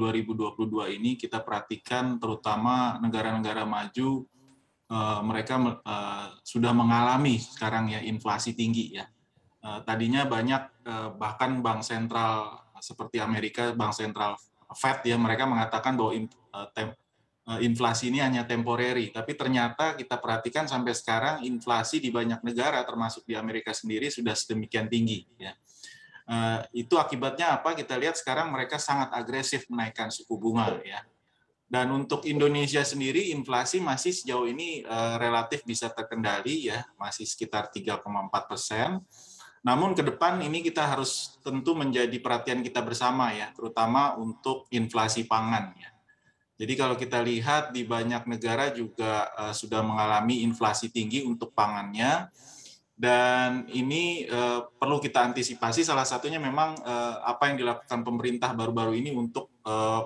2022 ini kita perhatikan terutama negara-negara maju eh, mereka eh, sudah mengalami sekarang ya inflasi tinggi ya. Eh, tadinya banyak bahkan bank sentral seperti Amerika bank sentral Fed ya mereka mengatakan bahwa inflasi ini hanya temporary tapi ternyata kita perhatikan sampai sekarang inflasi di banyak negara termasuk di Amerika sendiri sudah sedemikian tinggi ya. Eh, itu akibatnya apa? Kita lihat sekarang mereka sangat agresif menaikkan suku bunga ya. Dan untuk Indonesia sendiri inflasi masih sejauh ini eh, relatif bisa terkendali ya, masih sekitar 3,4 persen. Namun ke depan ini kita harus tentu menjadi perhatian kita bersama ya, terutama untuk inflasi pangan ya. Jadi kalau kita lihat di banyak negara juga eh, sudah mengalami inflasi tinggi untuk pangannya dan ini uh, perlu kita antisipasi salah satunya memang uh, apa yang dilakukan pemerintah baru-baru ini untuk uh,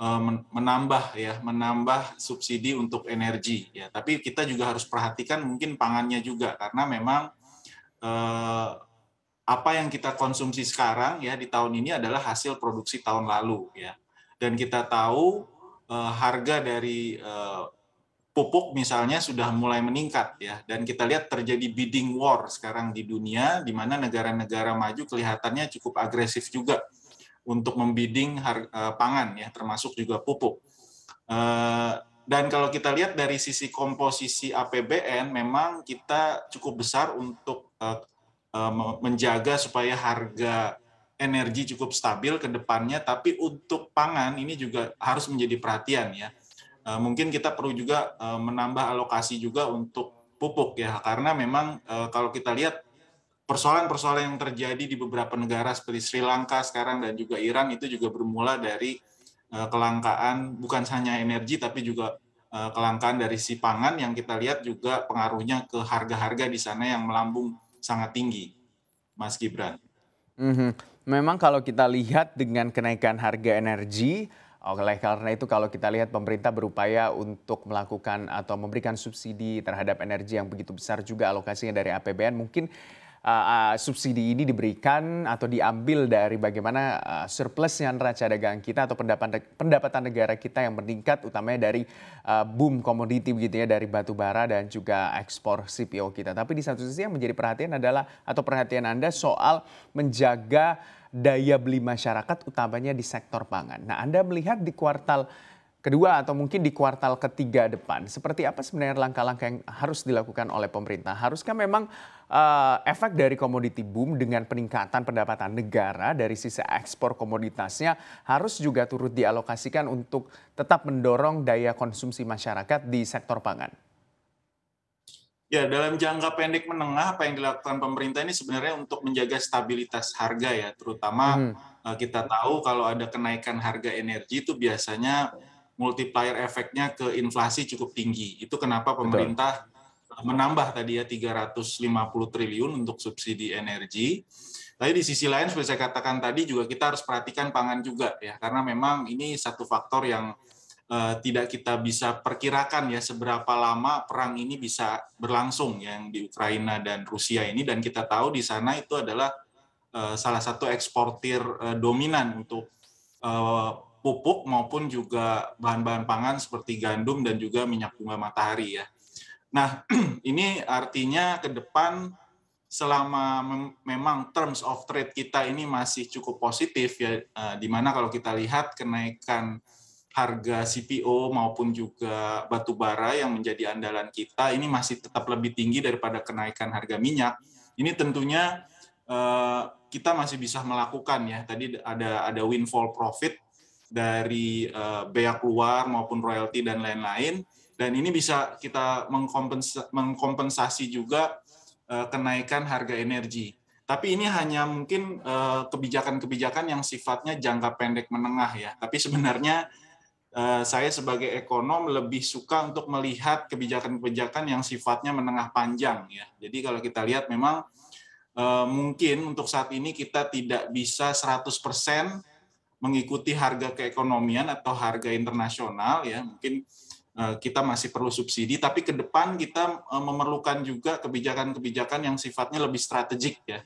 menambah ya menambah subsidi untuk energi ya tapi kita juga harus perhatikan mungkin pangannya juga karena memang uh, apa yang kita konsumsi sekarang ya di tahun ini adalah hasil produksi tahun lalu ya dan kita tahu uh, harga dari uh, pupuk misalnya sudah mulai meningkat ya dan kita lihat terjadi bidding war sekarang di dunia di mana negara-negara maju kelihatannya cukup agresif juga untuk membidding eh, pangan ya termasuk juga pupuk. Eh, dan kalau kita lihat dari sisi komposisi APBN memang kita cukup besar untuk eh, menjaga supaya harga energi cukup stabil ke depannya tapi untuk pangan ini juga harus menjadi perhatian ya Eh, mungkin kita perlu juga eh, menambah alokasi juga untuk pupuk ya karena memang eh, kalau kita lihat persoalan-persoalan yang terjadi di beberapa negara seperti Sri Lanka sekarang dan juga Iran itu juga bermula dari kelangkaan bukan hanya energi tapi juga kelangkaan dari si pangan yang kita lihat juga pengaruhnya ke harga-harga di sana yang melambung sangat tinggi, Mas Gibran. Mm -hmm. Memang kalau kita lihat dengan kenaikan harga energi, oleh karena itu kalau kita lihat pemerintah berupaya untuk melakukan atau memberikan subsidi terhadap energi yang begitu besar juga alokasinya dari APBN mungkin uh, uh, subsidi ini diberikan atau diambil dari bagaimana uh, surplusnya neraca dagang kita atau pendapatan pendapatan negara kita yang meningkat utamanya dari uh, boom komoditi begitu ya dari batu bara dan juga ekspor CPO kita. Tapi di satu sisi yang menjadi perhatian adalah atau perhatian Anda soal menjaga daya beli masyarakat utamanya di sektor pangan. Nah, Anda melihat di kuartal kedua atau mungkin di kuartal ketiga depan. Seperti apa sebenarnya langkah-langkah yang harus dilakukan oleh pemerintah? Haruskah memang uh, efek dari komoditi boom dengan peningkatan pendapatan negara dari sisi ekspor komoditasnya harus juga turut dialokasikan untuk tetap mendorong daya konsumsi masyarakat di sektor pangan? Ya, dalam jangka pendek menengah apa yang dilakukan pemerintah ini sebenarnya untuk menjaga stabilitas harga ya, terutama hmm. Eh, kita tahu kalau ada kenaikan harga energi itu biasanya multiplier efeknya ke inflasi cukup tinggi. Itu kenapa pemerintah Betul. menambah tadi ya 350 triliun untuk subsidi energi. Tapi di sisi lain seperti saya katakan tadi juga kita harus perhatikan pangan juga ya karena memang ini satu faktor yang uh, tidak kita bisa perkirakan ya seberapa lama perang ini bisa berlangsung ya, yang di Ukraina dan Rusia ini dan kita tahu di sana itu adalah uh, salah satu eksportir uh, dominan untuk pupuk maupun juga bahan-bahan pangan seperti gandum dan juga minyak bunga matahari ya. Nah, ini artinya ke depan selama memang terms of trade kita ini masih cukup positif ya eh, di mana kalau kita lihat kenaikan harga CPO maupun juga batu bara yang menjadi andalan kita ini masih tetap lebih tinggi daripada kenaikan harga minyak. Ini tentunya eh, kita masih bisa melakukan ya. Tadi ada ada windfall profit dari uh, bea keluar maupun royalti dan lain-lain. Dan ini bisa kita mengkompensasi, mengkompensasi juga uh, kenaikan harga energi. Tapi ini hanya mungkin kebijakan eh, kebijakan-kebijakan yang sifatnya jangka pendek menengah ya. Tapi sebenarnya uh, saya sebagai ekonom lebih suka untuk melihat kebijakan-kebijakan yang sifatnya menengah panjang ya. Jadi kalau kita lihat memang mungkin untuk saat ini kita tidak bisa 100% mengikuti harga keekonomian atau harga internasional ya mungkin eh, kita masih perlu subsidi tapi ke depan kita eh, memerlukan juga kebijakan-kebijakan yang sifatnya lebih strategik ya